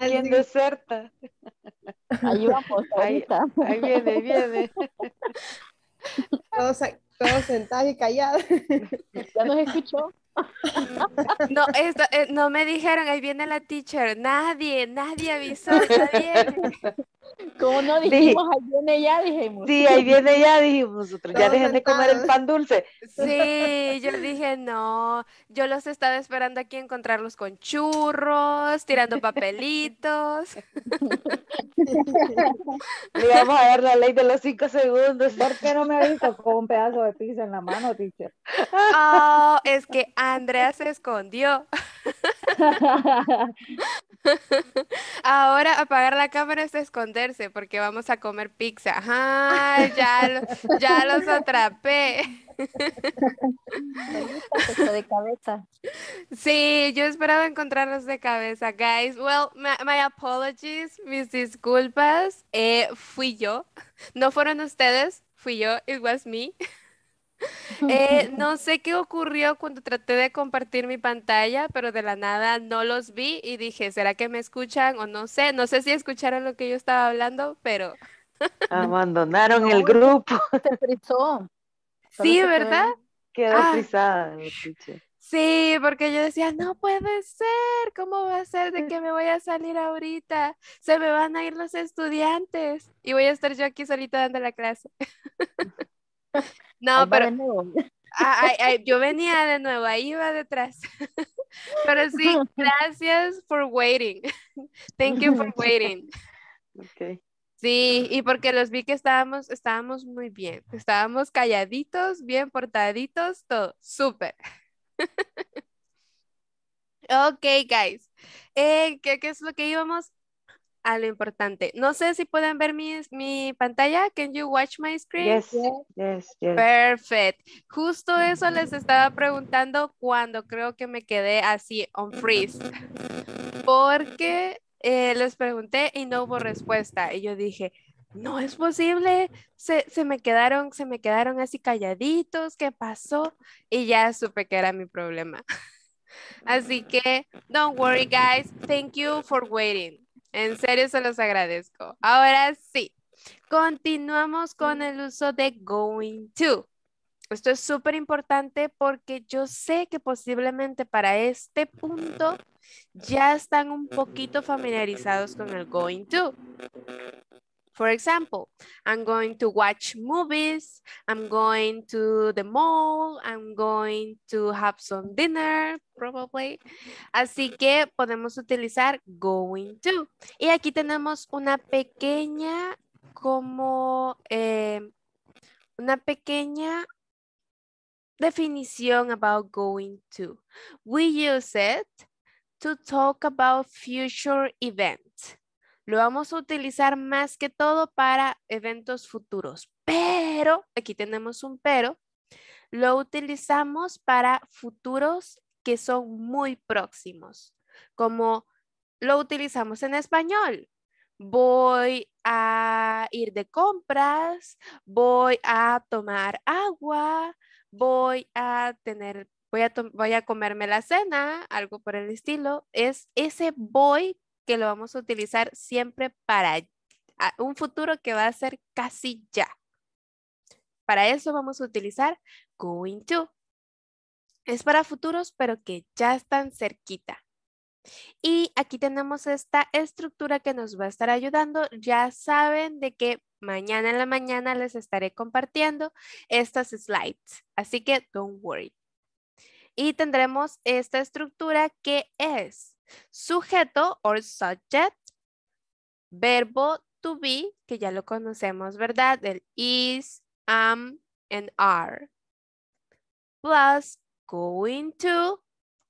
¿Quién deserta? Ahí vamos, ahí, ahí viene, viene. Todos, todos sentados y callados. ¿Ya nos escuchó? No, eh, no me dijeron, ahí viene la teacher. Nadie, nadie avisó, nadie. Como no dijimos, ahí viene ya, dijimos. Sí, ahí viene ya, dijimos nosotros. Ya dejen de comer el pan dulce. Sí, yo dije, no. Yo los estaba esperando aquí encontrarlos con churros, tirando papelitos. Le vamos a ver la ley de los cinco segundos. ¿Por qué no me avisó con un pedazo de pizza en la mano, teacher? Oh, es que Andrea se escondió. Ahora apagar la cámara es esconderse porque vamos a comer pizza. ya, los atrapé. de cabeza. Sí, yo esperaba encontrarlos de cabeza, guys. Well, my, apologies, mis disculpas. Eh, fui yo. No fueron ustedes, fui yo. It was me. Eh, no sé qué ocurrió cuando traté de compartir mi pantalla, pero de la nada no los vi y dije, ¿será que me escuchan o no sé? No sé si escucharon lo que yo estaba hablando, pero... Abandonaron el grupo. te frizó. Sí, ¿verdad? Quedó ah. frizada. Sí, porque yo decía, no puede ser, ¿cómo va a ser de que me voy a salir ahorita? Se me van a ir los estudiantes y voy a estar yo aquí solita dando la clase. No, pero... Ah, yo venía de nuevo, ahí iba detrás. Pero sí, gracias por waiting. Thank you for waiting. Okay. Sí, y porque los vi que estábamos, estábamos muy bien. Estábamos calladitos, bien portaditos, todo. Súper. ok, guys. Eh, ¿qué, ¿Qué es lo que íbamos? a lo importante. No sé si pueden ver mi, pantalla. Can you watch my screen? Yes, yes, yes. Perfect. Justo eso les estaba preguntando cuando creo que me quedé así on freeze. Porque eh, les pregunté y no hubo respuesta. Y yo dije, no es posible, se, me quedaron, se me quedaron así calladitos, ¿qué pasó? Y ya supe que era mi problema. Así que, don't worry guys, thank you for waiting. En serio se los agradezco. Ahora sí, continuamos con el uso de going to. Esto es súper importante porque yo sé que posiblemente para este punto ya están un poquito familiarizados con el going to. For example, I'm going to watch movies, I'm going to the mall, I'm going to have some dinner, probably. Así que podemos utilizar going to. Y aquí tenemos una pequeña, como, eh, una pequeña definición about going to. We use it to talk about future events. Lo vamos a utilizar más que todo para eventos futuros, pero, aquí tenemos un pero, lo utilizamos para futuros que son muy próximos, como lo utilizamos en español. Voy a ir de compras, voy a tomar agua, voy a tener, voy a, voy a comerme la cena, algo por el estilo. Es ese voy que lo vamos a utilizar siempre para un futuro que va a ser casi ya. Para eso vamos a utilizar going to. Es para futuros, pero que ya están cerquita. Y aquí tenemos esta estructura que nos va a estar ayudando. Ya saben de que mañana en la mañana les estaré compartiendo estas slides. Así que don't worry. Y tendremos esta estructura que es Sujeto or subject, verbo to be, que ya lo conocemos, ¿verdad? El is, am, and are. Plus going to,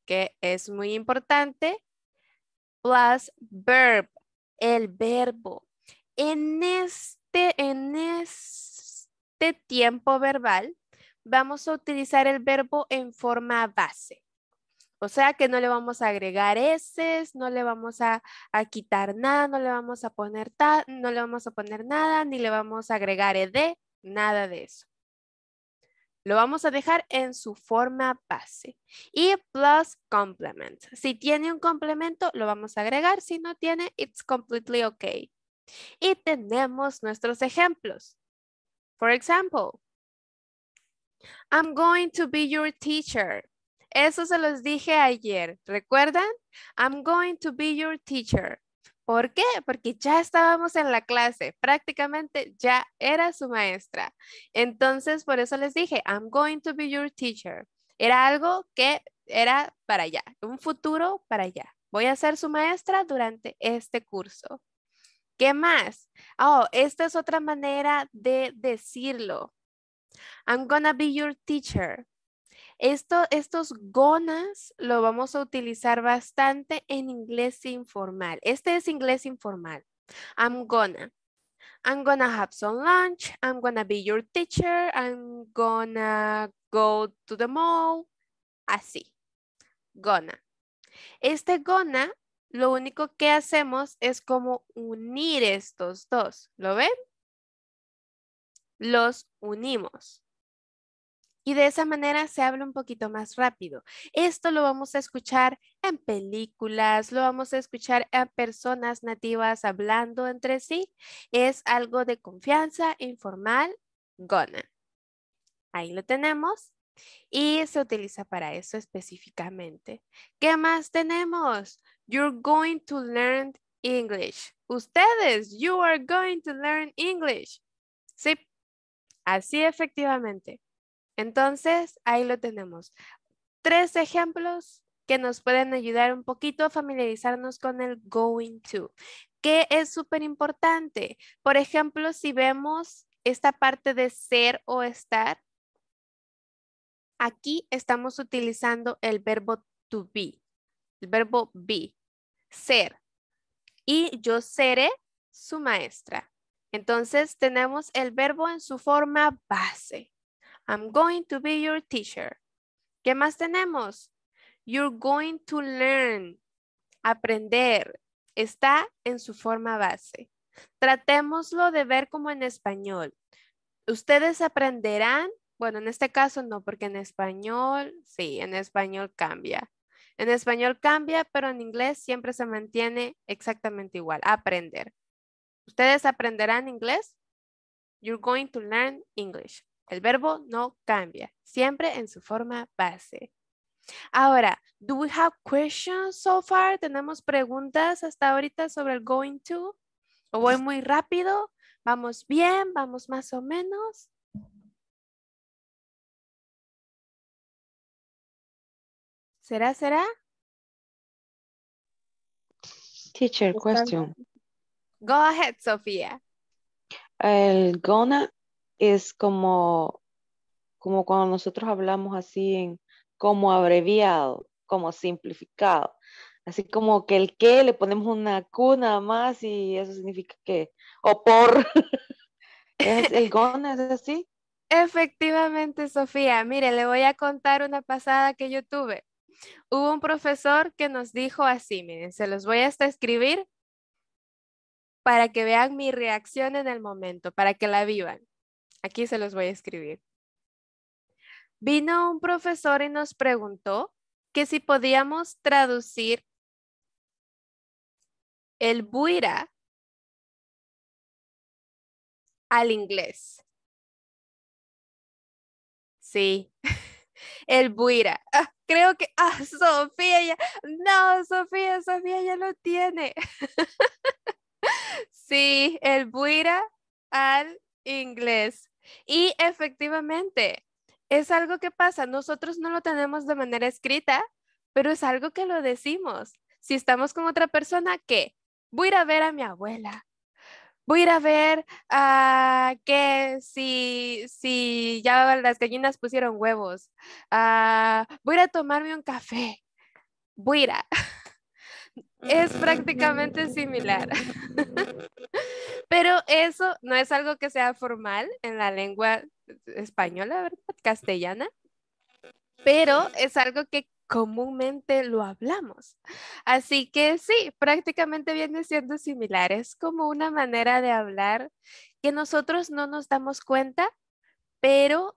que es muy importante. Plus verb, el verbo. En este, en este tiempo verbal, vamos a utilizar el verbo en forma base. O sea que no le vamos a agregar eses, no le vamos a, quitar nada, no le vamos a poner no le vamos a poner nada, ni le vamos a agregar ed, nada de eso. Lo vamos a dejar en su forma base. Y plus complement. Si tiene un complemento, lo vamos a agregar. Si no tiene, it's completely okay. Y tenemos nuestros ejemplos. For example, I'm going to be your teacher. Eso se los dije ayer. ¿Recuerdan? I'm going to be your teacher. ¿Por qué? Porque ya estábamos en la clase, prácticamente ya era su maestra. Entonces, por eso les dije, I'm going to be your teacher. Era algo que era para allá, un futuro para allá. Voy a ser su maestra durante este curso. ¿Qué más? Oh, esta es otra manera de decirlo. I'm gonna be your teacher estos gonas lo vamos a utilizar bastante en inglés informal. Este es inglés informal. I'm gonna. I'm gonna have some lunch. I'm gonna be your teacher. I'm gonna go to the mall. Así. Gonna. Este gonna, lo único que hacemos es como unir estos dos. ¿Lo ven? Los unimos y de esa manera se habla un poquito más rápido. Esto lo vamos a escuchar en películas, lo vamos a escuchar a personas nativas hablando entre sí. Es algo de confianza informal, gonna. Ahí lo tenemos y se utiliza para eso específicamente. ¿Qué más tenemos? You're going to learn English. Ustedes, you are going to learn English. Sí, así efectivamente. Entonces, ahí lo tenemos. Tres ejemplos que nos pueden ayudar un poquito a familiarizarnos con el going to, que es súper importante. Por ejemplo, si vemos esta parte de ser o estar, aquí estamos utilizando el verbo to be, el verbo be, ser. Y yo seré su maestra. Entonces tenemos el verbo en su forma base. I'm going to be your teacher. ¿Qué más tenemos? You're going to learn. Aprender. Está en su forma base. Tratémoslo de ver como en español. Ustedes aprenderán, bueno, en este caso no, porque en español, sí, en español cambia. En español cambia, pero en inglés siempre se mantiene exactamente igual, aprender. ¿Ustedes aprenderán inglés? You're going to learn English. El verbo no cambia, siempre en su forma base. Ahora, do we have questions so far? ¿Tenemos preguntas hasta ahorita sobre el going to? ¿O voy muy rápido? ¿Vamos bien? ¿Vamos más o menos? ¿Será, será? Teacher, question. Go ahead, Sofía. El gonna es como, como cuando nosotros hablamos así en como abreviado, como simplificado. Así como que el que le ponemos una cuna más y eso significa que, o por, ¿Es, el GON? es así. Efectivamente, Sofía. Mire, le voy a contar una pasada que yo tuve. Hubo un profesor que nos dijo así, miren, se los voy hasta escribir para que vean mi reacción en el momento, para que la vivan. Aquí se los voy a escribir. Vino un profesor y nos preguntó que si podíamos traducir el buira al inglés. Sí, el buira. Ah, creo que, ah, Sofía ya, no, Sofía, Sofía ya lo tiene. sí, el buira al inglés. Y efectivamente, es algo que pasa. Nosotros no lo tenemos de manera escrita, pero es algo que lo decimos. Si estamos con otra persona, que voy a ir a ver a mi abuela, voy a ir a ver que si, si ya las gallinas pusieron huevos, voy a ir a tomarme un café, voy a ir a... Es mm. prácticamente similar. Pero eso no es algo que sea formal en la lengua española, ¿verdad? Castellana. Pero es algo que comúnmente lo hablamos. Así que sí, prácticamente viene siendo similar. Es como una manera de hablar que nosotros no nos damos cuenta, pero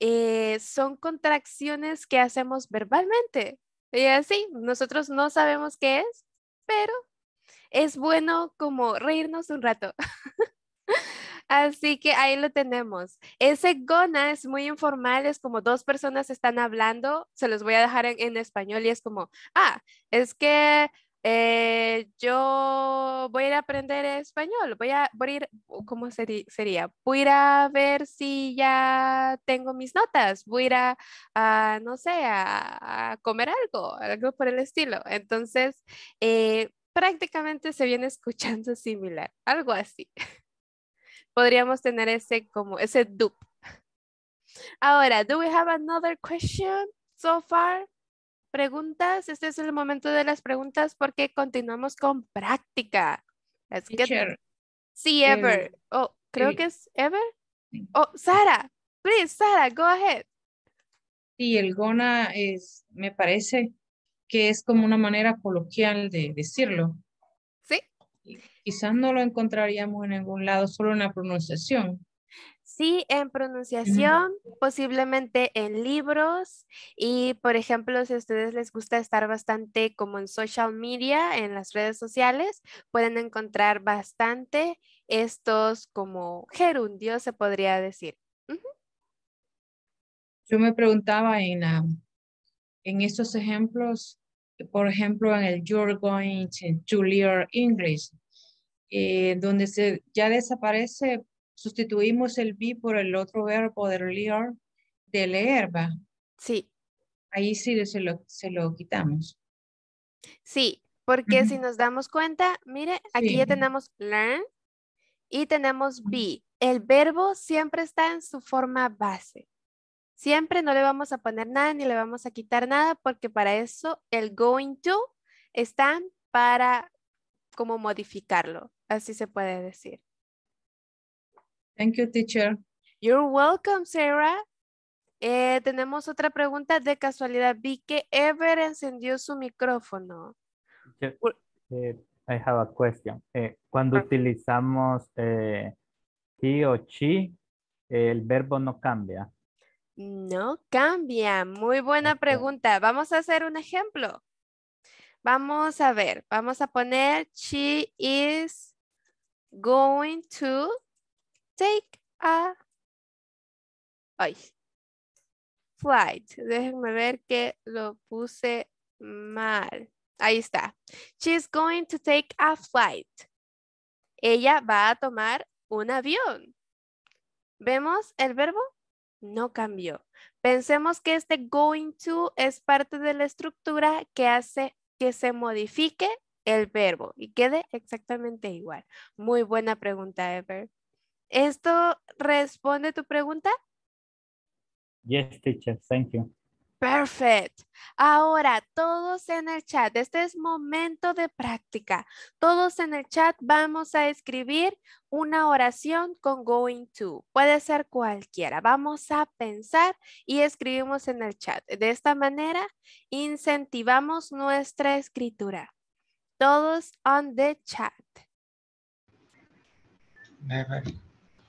eh, son contracciones que hacemos verbalmente. Y así, nosotros no sabemos qué es, pero es bueno como reírnos un rato. Así que ahí lo tenemos. Ese GONA es muy informal, es como dos personas están hablando, se los voy a dejar en, español y es como, ah, es que eh, yo voy a ir a aprender español, voy a, voy a ir, ¿cómo sería? Voy a ir a ver si ya tengo mis notas, voy a ir a, no sé, a, a, comer algo, algo por el estilo. Entonces, eh, prácticamente se viene escuchando similar, algo así. Podríamos tener ese como ese dupe. Ahora, do we have another question so far? Preguntas, este es el momento de las preguntas porque continuamos con práctica. Let's get See ever. Eh, ever. Oh, creo que es ever. Oh, Sara, please, Sara, go ahead. Sí, el GONA es, me parece, que es como una manera coloquial de decirlo. Sí. Quizás no lo encontraríamos en ningún lado, solo en la pronunciación. Sí, en pronunciación, posiblemente en libros y, por ejemplo, si a ustedes les gusta estar bastante como en social media, en las redes sociales, pueden encontrar bastante estos como gerundios, se podría decir. Yo me preguntaba en, en estos ejemplos, por ejemplo, en el You're Going to Learn English, eh, donde se, ya desaparece, sustituimos el be por el otro verbo de learn, de leer, Sí. Ahí sí se lo, quitamos. Sí, porque si nos damos cuenta, mire, aquí ya tenemos learn y tenemos be. El verbo siempre está en su forma base. Siempre no le vamos a poner nada ni le vamos a quitar nada porque para eso el going to está para como modificarlo, así se puede decir. Thank you, teacher. You're welcome, Sarah. Eh, tenemos otra pregunta de casualidad. Vi que Ever encendió su micrófono. Eh, I have a question. Eh, cuando ah. utilizamos he o she, el verbo no cambia. No cambia. Muy buena pregunta. Vamos a hacer un ejemplo. Vamos a ver, vamos a poner she is going to take a flight. Déjenme ver que lo puse mal. Ahí está. She's going to take a flight. Ella va a tomar un avión. ¿Vemos el verbo? no cambió. Pensemos que este going to es parte de la estructura que hace que se modifique el verbo y quede exactamente igual. Muy buena pregunta, Ever. ¿Esto responde tu pregunta? Yes, teacher. Thank you. Perfect. Ahora, todos en el chat, este es momento de práctica. Todos en el chat vamos a escribir una oración con going to. Puede ser cualquiera. Vamos a pensar y escribimos en el chat. De esta manera, incentivamos nuestra escritura. Todos on the chat.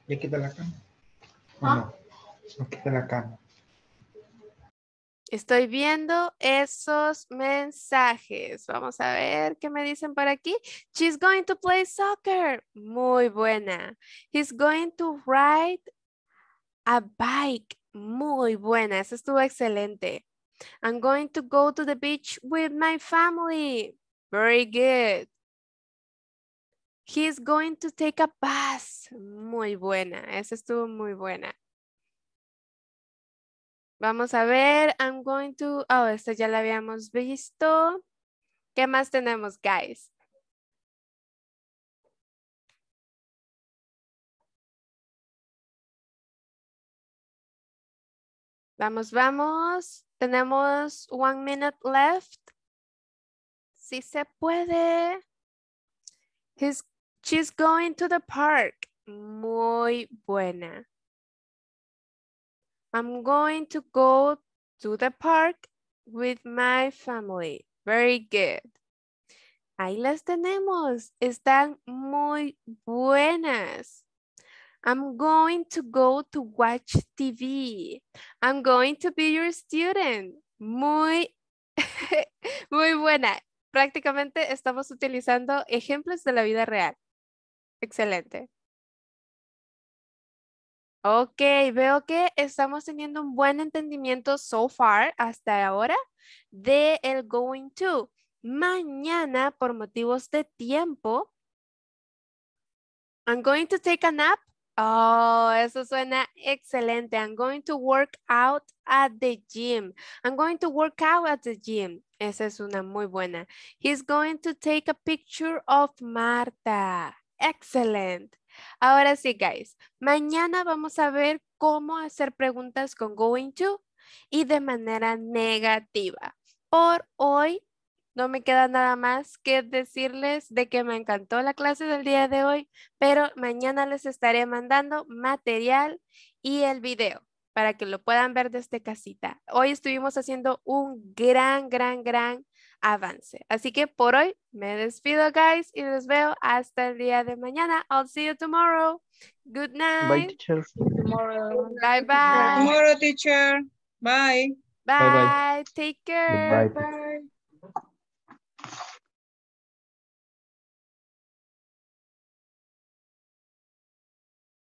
¿Ya quita la cama? no? ¿No quita la cama? Estoy viendo esos mensajes. Vamos a ver qué me dicen por aquí. She's going to play soccer. Muy buena. He's going to ride a bike. Muy buena. Eso estuvo excelente. I'm going to go to the beach with my family. Very good. He's going to take a bus. Muy buena. Eso estuvo muy buena. Vamos a ver, I'm going to, oh, esta ya la habíamos visto. ¿Qué más tenemos, guys? Vamos, vamos. Tenemos one minute left. Si se puede. she's going to the park. Muy buena. I'm going to go to the park with my family. Very good. Ahí las tenemos. Están muy buenas. I'm going to go to watch TV. I'm going to be your student. Muy, muy buena. Prácticamente estamos utilizando ejemplos de la vida real. Excelente. Ok, veo que estamos teniendo un buen entendimiento so far hasta ahora de el going to. Mañana, por motivos de tiempo, I'm going to take a nap. Oh, eso suena excelente. I'm going to work out at the gym. I'm going to work out at the gym. Esa es una muy buena. He's going to take a picture of Marta. Excelente. Ahora sí, guys, mañana vamos a ver cómo hacer preguntas con going to y de manera negativa. Por hoy no me queda nada más que decirles de que me encantó la clase del día de hoy, pero mañana les estaré mandando material y el video para que lo puedan ver desde casita. Hoy estuvimos haciendo un gran, gran, gran avance. Así que por hoy me despido, guys, y los veo hasta el día de mañana. I'll see you tomorrow. Good night. Bye, teacher. Tomorrow. Bye, bye. Tomorrow, teacher. Bye. Bye. bye, Take care. Bye. Bye.